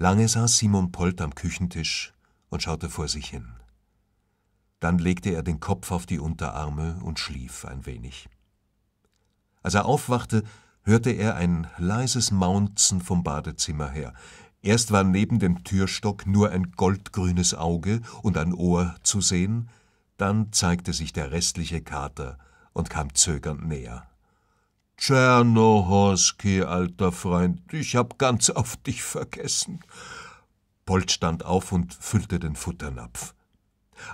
Lange saß Simon Polt am Küchentisch und schaute vor sich hin. Dann legte er den Kopf auf die Unterarme und schlief ein wenig. Als er aufwachte, hörte er ein leises Maunzen vom Badezimmer her. Erst war neben dem Türstock nur ein goldgrünes Auge und ein Ohr zu sehen, dann zeigte sich der restliche Kater und kam zögernd näher. Tschernohorski, alter Freund, ich hab ganz auf dich vergessen. Polt stand auf und füllte den Futternapf.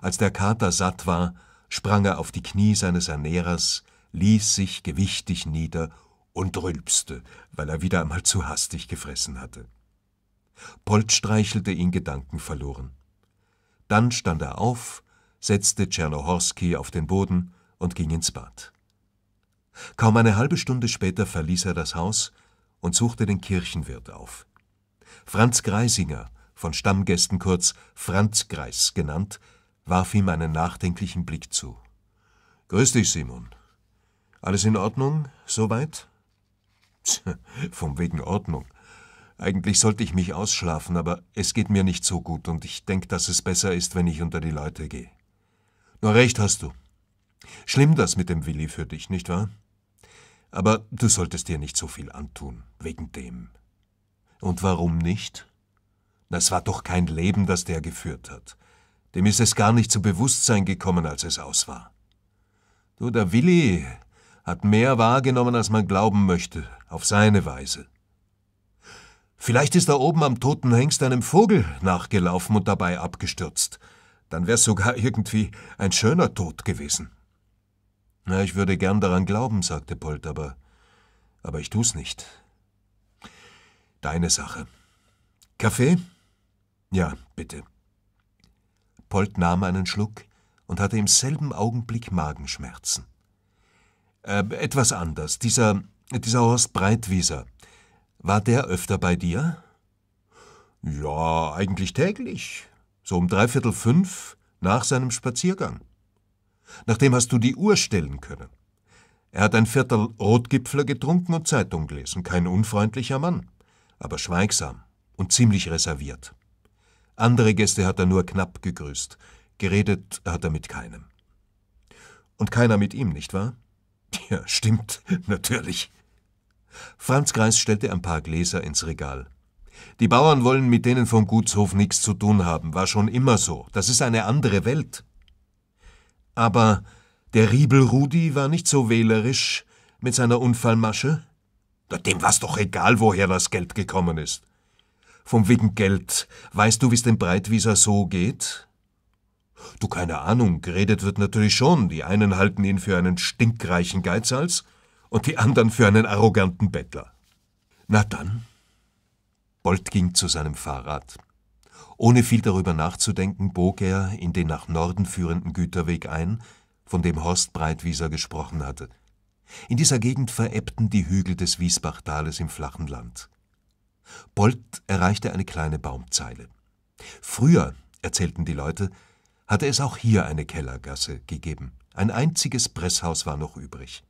Als der Kater satt war, sprang er auf die Knie seines Ernährers, ließ sich gewichtig nieder und rülpste, weil er wieder einmal zu hastig gefressen hatte. Polt streichelte ihn gedankenverloren. Dann stand er auf, setzte Tschernohorski auf den Boden und ging ins Bad. Kaum eine halbe Stunde später verließ er das Haus und suchte den Kirchenwirt auf. Franz Greisinger, von Stammgästen kurz Franz Greis genannt, warf ihm einen nachdenklichen Blick zu. Grüß dich, Simon. Alles in Ordnung, soweit? Tch, vom wegen Ordnung. Eigentlich sollte ich mich ausschlafen, aber es geht mir nicht so gut und ich denke, dass es besser ist, wenn ich unter die Leute gehe. Nur recht hast du. Schlimm das mit dem Willi für dich, nicht wahr? Aber du solltest dir nicht so viel antun, wegen dem. Und warum nicht? Das war doch kein Leben, das der geführt hat. Dem ist es gar nicht zu Bewusstsein gekommen, als es aus war. Du, der Willi hat mehr wahrgenommen, als man glauben möchte, auf seine Weise. Vielleicht ist da oben am toten Hengst einem Vogel nachgelaufen und dabei abgestürzt. Dann wär's sogar irgendwie ein schöner Tod gewesen. Na, ich würde gern daran glauben, sagte Polt, aber, aber ich tu's nicht. Deine Sache. Kaffee? Ja, bitte. Polt nahm einen Schluck und hatte im selben Augenblick Magenschmerzen. Äh, etwas anders. Dieser, dieser Horst Breitwieser, war der öfter bei dir? Ja, eigentlich täglich. So um dreiviertel fünf nach seinem Spaziergang. Nach dem hast du die Uhr stellen können. Er hat ein Viertel Rotgipfler getrunken und Zeitung gelesen. Kein unfreundlicher Mann, aber schweigsam und ziemlich reserviert. Andere Gäste hat er nur knapp gegrüßt. Geredet hat er mit keinem. Und keiner mit ihm, nicht wahr? Ja, stimmt, natürlich. Franz Kreis stellte ein paar Gläser ins Regal. Die Bauern wollen mit denen vom Gutshof nichts zu tun haben, war schon immer so. Das ist eine andere Welt. Aber der Riebel Rudi war nicht so wählerisch mit seiner Unfallmasche? Dem war's doch egal, woher das Geld gekommen ist. Vom wegen Geld, weißt du, wie's dem Breitwieser so geht? Du, keine Ahnung, geredet wird natürlich schon. Die einen halten ihn für einen stinkreichen Geizhals und die anderen für einen arroganten Bettler. Na dann. Bolt ging zu seinem Fahrrad. Ohne viel darüber nachzudenken bog er in den nach Norden führenden Güterweg ein, von dem Horst Breitwieser gesprochen hatte. In dieser Gegend verebbten die Hügel des Wiesbachtales im flachen Land. Bolt erreichte eine kleine Baumzeile. Früher, erzählten die Leute, hatte es auch hier eine Kellergasse gegeben. Ein einziges Presshaus war noch übrig.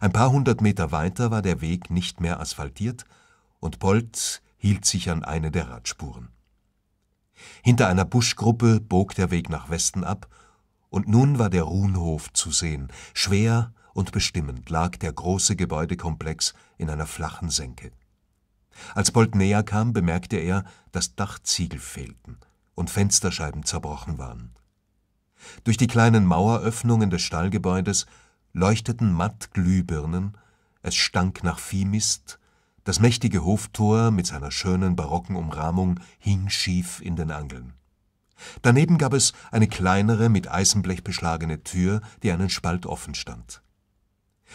Ein paar hundert Meter weiter war der Weg nicht mehr asphaltiert und Bolt hielt sich an eine der Radspuren. Hinter einer Buschgruppe bog der Weg nach Westen ab, und nun war der Ruhnhof zu sehen. Schwer und bestimmend lag der große Gebäudekomplex in einer flachen Senke. Als Bolt näher kam, bemerkte er, dass Dachziegel fehlten und Fensterscheiben zerbrochen waren. Durch die kleinen Maueröffnungen des Stallgebäudes leuchteten matt Glühbirnen, es stank nach Viehmist das mächtige Hoftor mit seiner schönen barocken Umrahmung hing schief in den Angeln. Daneben gab es eine kleinere, mit Eisenblech beschlagene Tür, die einen Spalt offen stand.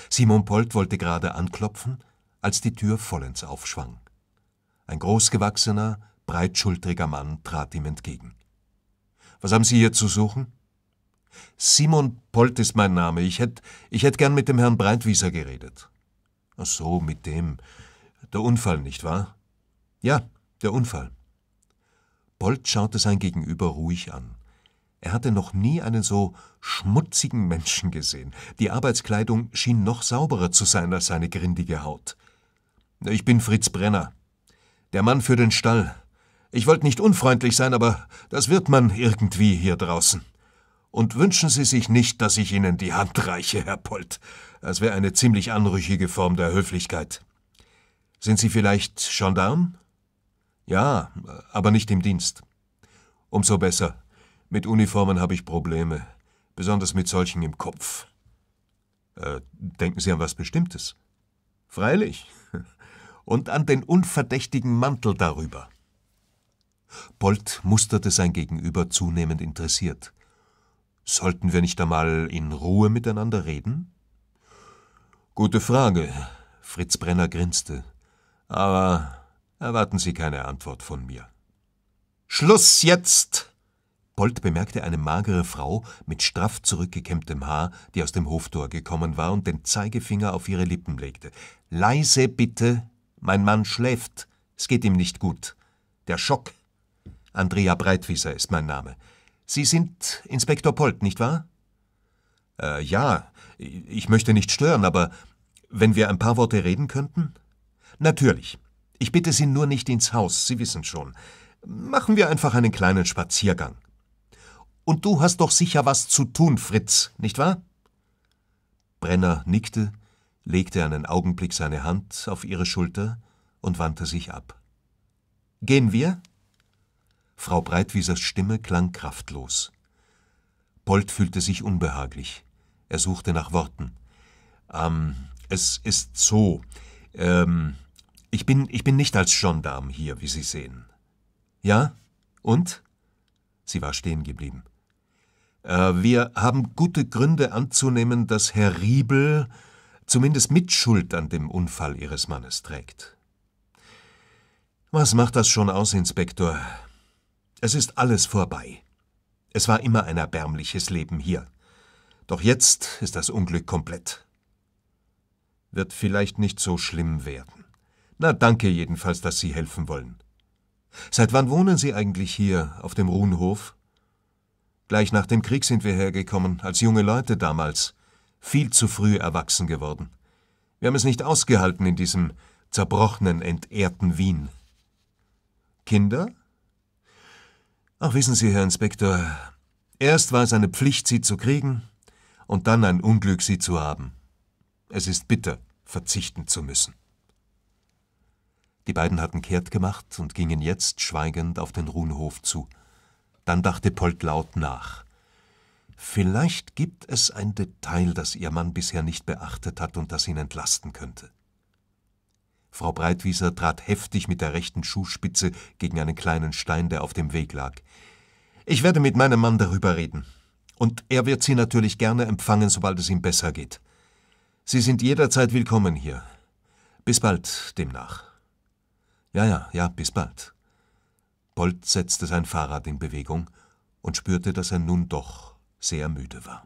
Simon Polt wollte gerade anklopfen, als die Tür vollends aufschwang. Ein großgewachsener, breitschultriger Mann trat ihm entgegen. Was haben Sie hier zu suchen? Simon Polt ist mein Name. Ich hätte ich hätt gern mit dem Herrn Breitwieser geredet. Ach so, mit dem. Der Unfall, nicht wahr? Ja, der Unfall. Bolt schaute sein Gegenüber ruhig an. Er hatte noch nie einen so schmutzigen Menschen gesehen. Die Arbeitskleidung schien noch sauberer zu sein als seine grindige Haut. Ich bin Fritz Brenner, der Mann für den Stall. Ich wollte nicht unfreundlich sein, aber das wird man irgendwie hier draußen. Und wünschen Sie sich nicht, dass ich Ihnen die Hand reiche, Herr Polt. Das wäre eine ziemlich anrüchige Form der Höflichkeit. Sind Sie vielleicht Gendarm? Ja, aber nicht im Dienst. Umso besser. Mit Uniformen habe ich Probleme, besonders mit solchen im Kopf. Äh, denken Sie an was Bestimmtes? Freilich. Und an den unverdächtigen Mantel darüber. Bolt musterte sein Gegenüber zunehmend interessiert. Sollten wir nicht einmal in Ruhe miteinander reden? Gute Frage. Fritz Brenner grinste. Aber erwarten Sie keine Antwort von mir. Schluss jetzt! Bolt bemerkte eine magere Frau mit straff zurückgekämmtem Haar, die aus dem Hoftor gekommen war und den Zeigefinger auf ihre Lippen legte. Leise bitte, mein Mann schläft. Es geht ihm nicht gut. Der Schock. Andrea Breitwieser ist mein Name. Sie sind Inspektor Polt, nicht wahr? Äh, ja, ich möchte nicht stören, aber wenn wir ein paar Worte reden könnten? Natürlich. Ich bitte Sie nur nicht ins Haus, Sie wissen schon. Machen wir einfach einen kleinen Spaziergang. Und du hast doch sicher was zu tun, Fritz, nicht wahr? Brenner nickte, legte einen Augenblick seine Hand auf ihre Schulter und wandte sich ab. Gehen wir? Frau Breitwiesers Stimme klang kraftlos. Bolt fühlte sich unbehaglich. Er suchte nach Worten. Ähm, es ist so. Ähm, ich bin, ich bin nicht als Gendarm hier, wie Sie sehen. Ja? Und? Sie war stehen geblieben. Äh, wir haben gute Gründe anzunehmen, dass Herr Riebel zumindest Mitschuld an dem Unfall Ihres Mannes trägt. Was macht das schon aus, Inspektor? Es ist alles vorbei. Es war immer ein erbärmliches Leben hier. Doch jetzt ist das Unglück komplett wird vielleicht nicht so schlimm werden. Na, danke jedenfalls, dass Sie helfen wollen. Seit wann wohnen Sie eigentlich hier auf dem Ruhnhof? Gleich nach dem Krieg sind wir hergekommen, als junge Leute damals. Viel zu früh erwachsen geworden. Wir haben es nicht ausgehalten in diesem zerbrochenen, entehrten Wien. Kinder? Ach, wissen Sie, Herr Inspektor, erst war es eine Pflicht, sie zu kriegen, und dann ein Unglück, sie zu haben. Es ist bitter, verzichten zu müssen. Die beiden hatten kehrt gemacht und gingen jetzt schweigend auf den Ruhnhof zu. Dann dachte Polt laut nach. Vielleicht gibt es ein Detail, das ihr Mann bisher nicht beachtet hat und das ihn entlasten könnte. Frau Breitwieser trat heftig mit der rechten Schuhspitze gegen einen kleinen Stein, der auf dem Weg lag. Ich werde mit meinem Mann darüber reden. Und er wird Sie natürlich gerne empfangen, sobald es ihm besser geht. Sie sind jederzeit willkommen hier. Bis bald demnach. Ja, ja, ja, bis bald. Bolt setzte sein Fahrrad in Bewegung und spürte, dass er nun doch sehr müde war.